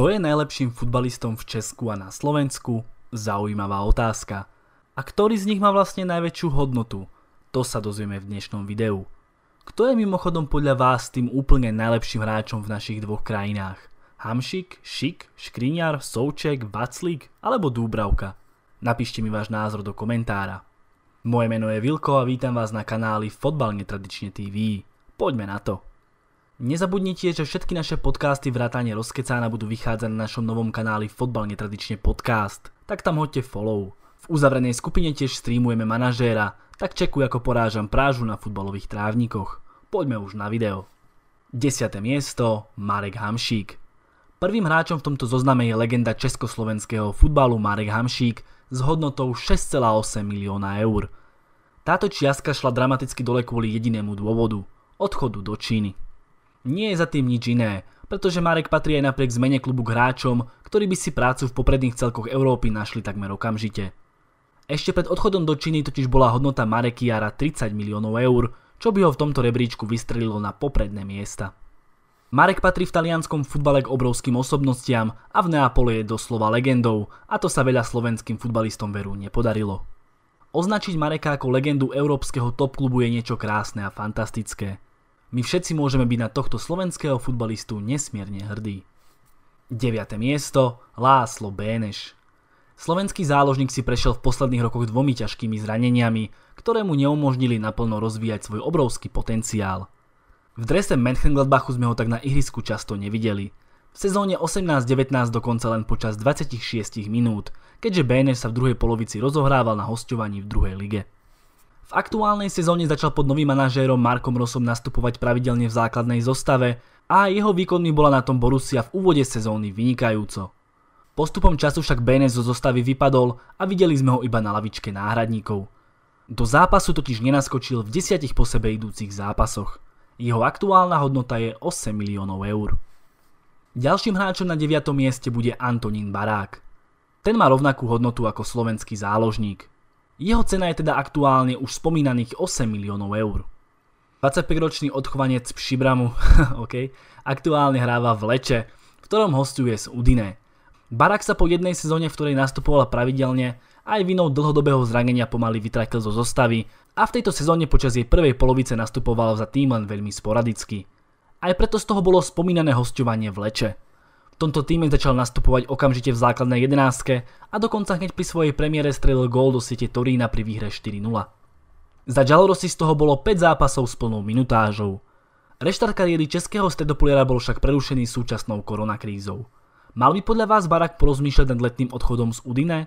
Kto je najlepším futbalistom v Česku a na Slovensku? Zaujímavá otázka. A ktorý z nich má vlastne najväčšiu hodnotu? To sa dozvieme v dnešnom videu. Kto je mimochodom podľa vás tým úplne najlepším hráčom v našich dvoch krajinách? Hamšik, Šik, Škriňar, Souček, Vaclík alebo Dúbravka? Napíšte mi váš názor do komentára. Moje meno je Vilko a vítam vás na kanáli Fotbal netradične TV. Poďme na to. Nezabudnite, že všetky naše podcasty vrátane rozkecána budú vychádzať na našom novom kanáli Fotbal netradične podcast. Tak tam hoďte follow. V uzavrenej skupine tiež streamujeme manažéra, tak čekuj ako porážam prážu na futbalových trávnikoch. Poďme už na video. 10. miesto Marek Hamšík Prvým hráčom v tomto zozname je legenda československého futbalu Marek Hamšík s hodnotou 6,8 milióna eur. Táto čiastka šla dramaticky dole kvôli jedinému dôvodu – odchodu do Číny. Nie je za tým nič iné, pretože Marek patrí aj napriek zmene klubu k hráčom, ktorí by si prácu v popredných celkoch Európy našli takmer okamžite. Ešte pred odchodom do Číny totiž bola hodnota Marekiara 30 miliónov eur, čo by ho v tomto rebríčku vystrelilo na popredné miesta. Marek patrí v talianskom futbale k obrovským osobnostiam a v Neapole je doslova legendou a to sa veľa slovenským futbalistom veru nepodarilo. Označiť Mareka ako legendu európskeho top klubu je niečo krásne a fantastické. My všetci môžeme byť na tohto slovenského futbalistu nesmierne hrdí. 9. miesto Láslo Béneš Slovenský záložník si prešiel v posledných rokoch dvomi ťažkými zraneniami, ktoré mu neumožnili naplno rozvíjať svoj obrovský potenciál. V drese Mönchengladbachu sme ho tak na ihrisku často nevideli. V sezóne 18-19 dokonca len počas 26 minút, keďže Béneš sa v druhej polovici rozohrával na hostovaní v druhej lige. V aktuálnej sezóne začal pod novým manažérom Markom Rosom nastupovať pravidelne v základnej zostave a jeho výkonný bola na tom Borussia v úvode sezóny vynikajúco. Postupom času však Benes zo zostavy vypadol a videli sme ho iba na lavičke náhradníkov. Do zápasu totiž nenaskočil v desiatich po sebe idúcich zápasoch. Jeho aktuálna hodnota je 8 miliónov eur. Ďalším hráčom na 9. mieste bude Antonín Barák. Ten má rovnakú hodnotu ako slovenský záložník. Jeho cena je teda aktuálne už spomínaných 8 miliónov eur. 25-ročný odchovanec Pšibramu ok, aktuálne hráva v Leče, v ktorom hostuje z Udine. Barak sa po jednej sezóne, v ktorej nastupovala pravidelne, aj vinou dlhodobého zranenia pomaly vytratil zo zostavy a v tejto sezóne počas jej prvej polovice nastupoval za tým len veľmi sporadicky. Aj preto z toho bolo spomínané hostovanie v Leče tomto týme začal nastupovať okamžite v základnej jedenástke a dokonca hneď pri svojej premiére strelil gól do siete Torína pri výhre 4-0. Za Giallorossi z toho bolo 5 zápasov s plnou minutážou. Reštart kariéry českého stredopoliera bol však prerušený súčasnou koronakrízou. Mal by podľa vás Barak porozmýšľať nad letným odchodom z Udine?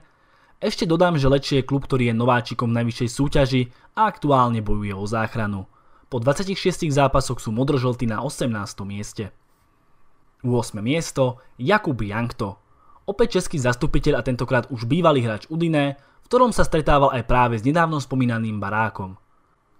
Ešte dodám, že Lečie je klub, ktorý je nováčikom najvyššej súťaži a aktuálne bojuje o záchranu. Po 26 zápasoch sú modrožolty na 18. mieste. 8. miesto Jakub Jankto. Opäť český zastupiteľ a tentokrát už bývalý hráč Udine, v ktorom sa stretával aj práve s nedávno spomínaným Barákom.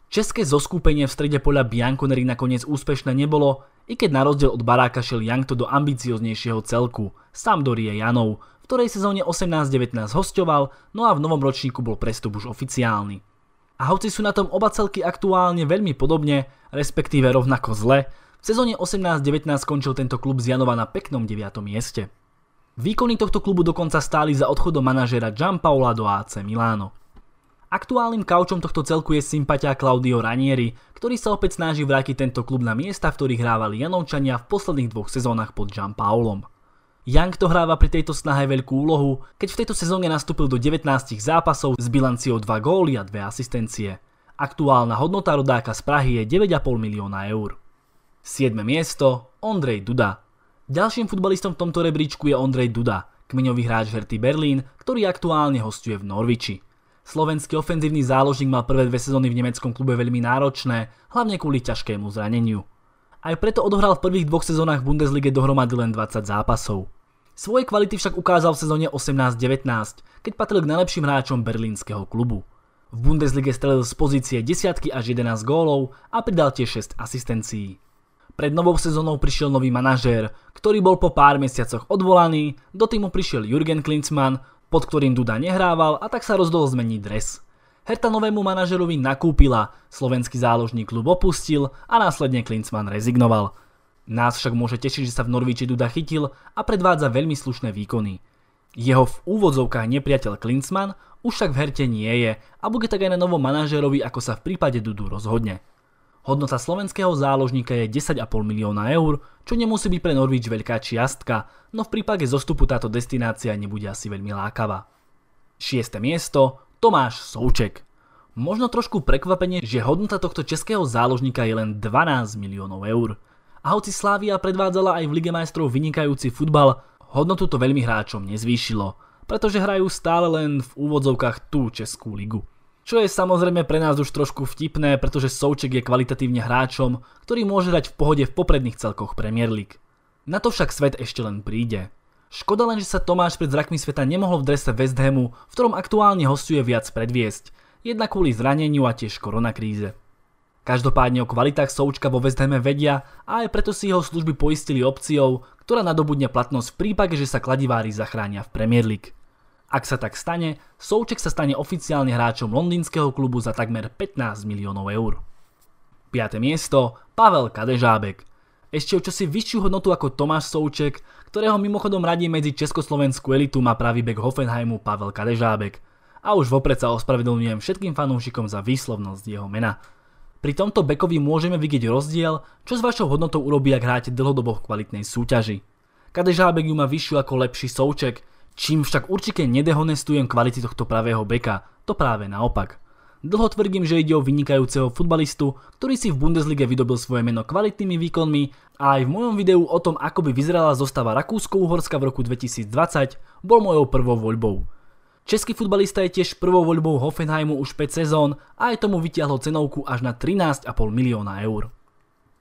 České zoskúpenie v strede poľa Bianconeri nakoniec úspešné nebolo, i keď na rozdiel od Baráka šiel Jankto do ambicioznejšieho celku, sám do Rie Janov, v ktorej sezóne 18-19 hostoval, no a v novom ročníku bol prestup už oficiálny. A hoci sú na tom oba celky aktuálne veľmi podobne, respektíve rovnako zle, v sezóne 18-19 skončil tento klub z Janova na peknom 9. mieste. Výkony tohto klubu dokonca stáli za odchodom manažera Gianpaola do AC Milano. Aktuálnym kaučom tohto celku je sympatia Claudio Ranieri, ktorý sa opäť snaží vrátiť tento klub na miesta, v ktorých hrávali Janovčania v posledných dvoch sezónach pod Jean Paulom. Young to hráva pri tejto snahe veľkú úlohu, keď v tejto sezóne nastúpil do 19 zápasov s bilanciou 2 góly a 2 asistencie. Aktuálna hodnota rodáka z Prahy je 9,5 milióna eur. 7. miesto Ondrej Duda. Ďalším futbalistom v tomto rebríčku je Ondrej Duda, kmeňový hráč Herty Berlín, ktorý aktuálne hostuje v Norviči. Slovenský ofenzívny záložník mal prvé dve sezóny v nemeckom klube veľmi náročné, hlavne kvôli ťažkému zraneniu. Aj preto odohral v prvých dvoch sezónach v Bundeslige dohromady len 20 zápasov. Svoje kvality však ukázal v sezóne 18-19, keď patril k najlepším hráčom berlínskeho klubu. V Bundeslige strelil z pozície desiatky až 11 gólov a pridal tiež 6 asistencií. Pred novou sezónou prišiel nový manažér, ktorý bol po pár mesiacoch odvolaný, do týmu prišiel Jürgen Klinsmann, pod ktorým Duda nehrával a tak sa rozdol zmeniť dres. Herta novému manažerovi nakúpila, slovenský záložník klub opustil a následne Klinsmann rezignoval. Nás však môže tešiť, že sa v Norvíči Duda chytil a predvádza veľmi slušné výkony. Jeho v úvodzovkách nepriateľ Klinsmann už však v herte nie je a bude tak aj na novom manažerovi, ako sa v prípade Dudu rozhodne. Hodnota slovenského záložníka je 10,5 milióna eur, čo nemusí byť pre Norvíč veľká čiastka, no v prípade zostupu táto destinácia nebude asi veľmi lákava. 6. miesto Tomáš Souček Možno trošku prekvapenie, že hodnota tohto českého záložníka je len 12 miliónov eur. A hoci Slávia predvádzala aj v Lige majstrov vynikajúci futbal, hodnotu to veľmi hráčom nezvýšilo, pretože hrajú stále len v úvodzovkách tú Českú ligu. Čo je samozrejme pre nás už trošku vtipné, pretože Souček je kvalitatívne hráčom, ktorý môže hrať v pohode v popredných celkoch Premier League. Na to však svet ešte len príde. Škoda len, že sa Tomáš pred zrakmi sveta nemohol v drese West Hamu, v ktorom aktuálne hostuje viac predviesť, jednak kvôli zraneniu a tiež koronakríze. Každopádne o kvalitách Součka vo West Hame vedia a aj preto si jeho služby poistili opciou, ktorá nadobudne platnosť v prípade, že sa kladivári zachránia v Premier League. Ak sa tak stane, Souček sa stane oficiálne hráčom londýnskeho klubu za takmer 15 miliónov eur. 5. miesto Pavel Kadežábek. Ešte o čosi vyššiu hodnotu ako Tomáš Souček, ktorého mimochodom radí medzi Československú elitu má pravý bek Hoffenheimu Pavel Kadežábek. A už vopred sa ospravedlňujem všetkým fanúšikom za výslovnosť jeho mena. Pri tomto bekovi môžeme vidieť rozdiel, čo s vašou hodnotou urobí, ak hráte dlhodobo v kvalitnej súťaži. Kadežábek ju má vyššiu ako lepší Souček, Čím však určite nedehonestujem kvality tohto pravého beka, to práve naopak. Dlho tvrdím, že ide o vynikajúceho futbalistu, ktorý si v Bundeslige vydobil svoje meno kvalitnými výkonmi a aj v mojom videu o tom, ako by vyzerala zostava Rakúsko-Uhorska v roku 2020, bol mojou prvou voľbou. Český futbalista je tiež prvou voľbou Hoffenheimu už 5 sezón a aj tomu vytiahlo cenovku až na 13,5 milióna eur.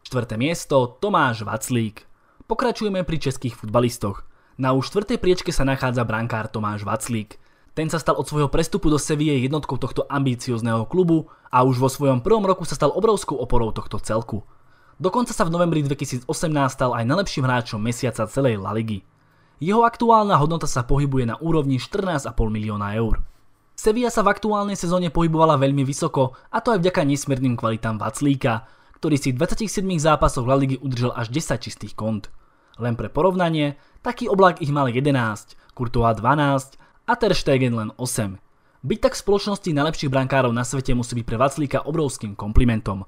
Štvrté miesto Tomáš Vaclík. Pokračujeme pri českých futbalistoch. Na už 4. priečke sa nachádza brankár Tomáš Vaclík. Ten sa stal od svojho prestupu do Sevie jednotkou tohto ambiciozného klubu a už vo svojom prvom roku sa stal obrovskou oporou tohto celku. Dokonca sa v novembri 2018 stal aj najlepším hráčom mesiaca celej La Ligy. Jeho aktuálna hodnota sa pohybuje na úrovni 14,5 milióna eur. Sevilla sa v aktuálnej sezóne pohybovala veľmi vysoko a to aj vďaka nesmierným kvalitám Vaclíka, ktorý si v 27 zápasoch La Ligy udržal až 10 čistých kont. Len pre porovnanie, taký oblak ich mal 11, Courtois 12 a Ter Stegen len 8. Byť tak v spoločnosti najlepších brankárov na svete musí byť pre Vaclíka obrovským komplimentom.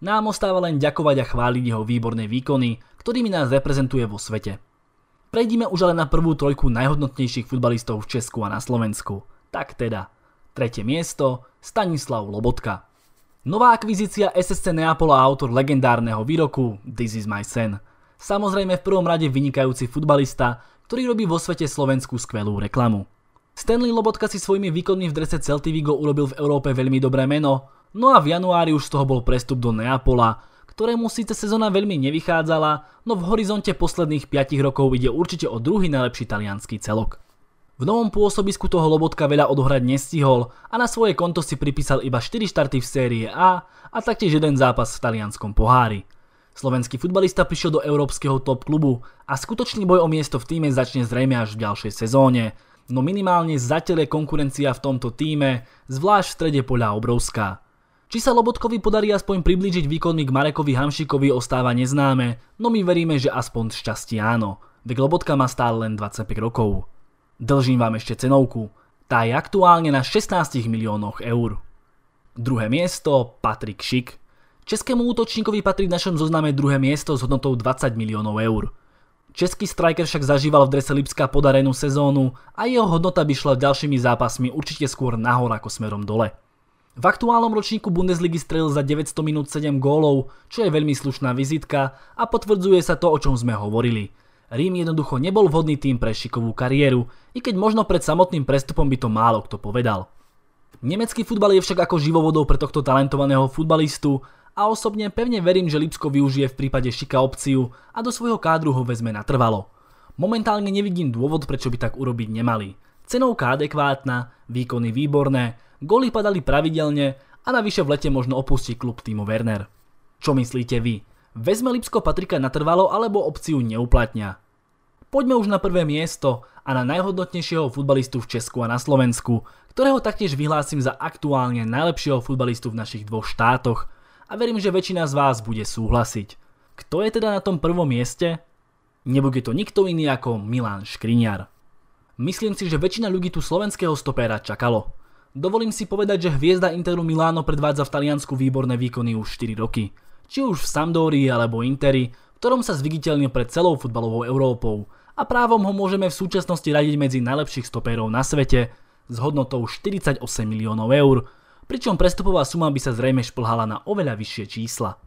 Nám ostáva len ďakovať a chváliť jeho výborné výkony, ktorými nás reprezentuje vo svete. Prejdime už ale na prvú trojku najhodnotnejších futbalistov v Česku a na Slovensku. Tak teda, tretie miesto Stanislav Lobotka. Nová akvizícia SSC Neapola a autor legendárneho výroku This is my sen – Samozrejme v prvom rade vynikajúci futbalista, ktorý robí vo svete Slovensku skvelú reklamu. Stanley Lobotka si svojimi výkonmi v drese Celty Vigo urobil v Európe veľmi dobré meno, no a v januári už z toho bol prestup do Neapola, ktorému síce sezóna veľmi nevychádzala, no v horizonte posledných 5 rokov ide určite o druhý najlepší talianský celok. V novom pôsobisku toho Lobotka veľa odohrať nestihol a na svoje konto si pripísal iba 4 štarty v série A a taktiež jeden zápas v talianskom pohári. Slovenský futbalista prišiel do európskeho top klubu a skutočný boj o miesto v týme začne zrejme až v ďalšej sezóne. No minimálne zatiaľ je konkurencia v tomto týme, zvlášť v strede poľa obrovská. Či sa Lobotkovi podarí aspoň priblížiť výkonmi k Marekovi Hamšikovi ostáva neznáme, no my veríme, že aspoň šťastí áno. Vek Lobotka má stále len 25 rokov. Dlžím vám ešte cenovku. Tá je aktuálne na 16 miliónoch eur. Druhé miesto Patrik Šik. Českému útočníkovi patrí v našom zozname druhé miesto s hodnotou 20 miliónov eur. Český striker však zažíval v drese Lipska podarenú sezónu a jeho hodnota by šla ďalšími zápasmi určite skôr nahor ako smerom dole. V aktuálnom ročníku Bundesligy strelil za 900 minút 7 gólov, čo je veľmi slušná vizitka a potvrdzuje sa to, o čom sme hovorili. Rím jednoducho nebol vhodný tým pre šikovú kariéru, i keď možno pred samotným prestupom by to málo kto povedal. Nemecký futbal je však ako živovodou pre tohto talentovaného futbalistu a osobne pevne verím, že Lipsko využije v prípade Šika opciu a do svojho kádru ho vezme natrvalo. Momentálne nevidím dôvod, prečo by tak urobiť nemali. Cenovka adekvátna, výkony výborné, goly padali pravidelne a navyše v lete možno opustí klub týmu Werner. Čo myslíte vy? Vezme Lipsko Patrika natrvalo alebo opciu neuplatňa? Poďme už na prvé miesto a na najhodnotnejšieho futbalistu v Česku a na Slovensku, ktorého taktiež vyhlásim za aktuálne najlepšieho futbalistu v našich dvoch štátoch, a verím, že väčšina z vás bude súhlasiť. Kto je teda na tom prvom mieste? Nebude to nikto iný ako Milan Škriňar. Myslím si, že väčšina ľudí tu slovenského stopéra čakalo. Dovolím si povedať, že hviezda Interu Miláno predvádza v Taliansku výborné výkony už 4 roky. Či už v Sampdórii alebo Interi, v ktorom sa zviditeľnil pred celou futbalovou Európou a právom ho môžeme v súčasnosti radiť medzi najlepších stopérov na svete s hodnotou 48 miliónov eur, pričom prestupová suma by sa zrejme šplhala na oveľa vyššie čísla.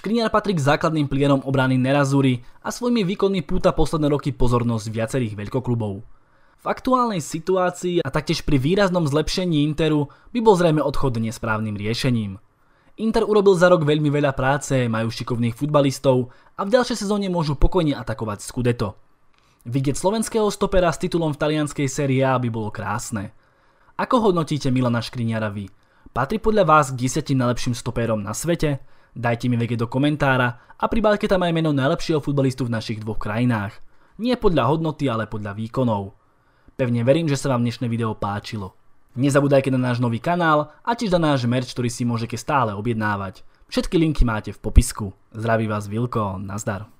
Škriniar patrí k základným plienom obrany Nerazuri a svojimi výkonmi púta posledné roky pozornosť viacerých veľkoklubov. V aktuálnej situácii a taktiež pri výraznom zlepšení Interu by bol zrejme odchod nesprávnym riešením. Inter urobil za rok veľmi veľa práce, majú šikovných futbalistov a v ďalšej sezóne môžu pokojne atakovať Scudetto. Vidieť slovenského stopera s titulom v talianskej sérii A by bolo krásne. Ako hodnotíte Milana Škriniara vy? Patrí podľa vás k 10 najlepším stopérom na svete? Dajte mi vedieť do komentára a pribáľte tam aj meno najlepšieho futbalistu v našich dvoch krajinách. Nie podľa hodnoty, ale podľa výkonov. Pevne verím, že sa vám dnešné video páčilo. Nezabúdajte na náš nový kanál a tiež na náš merch, ktorý si môžete stále objednávať. Všetky linky máte v popisku. Zdraví vás Vilko, nazdar.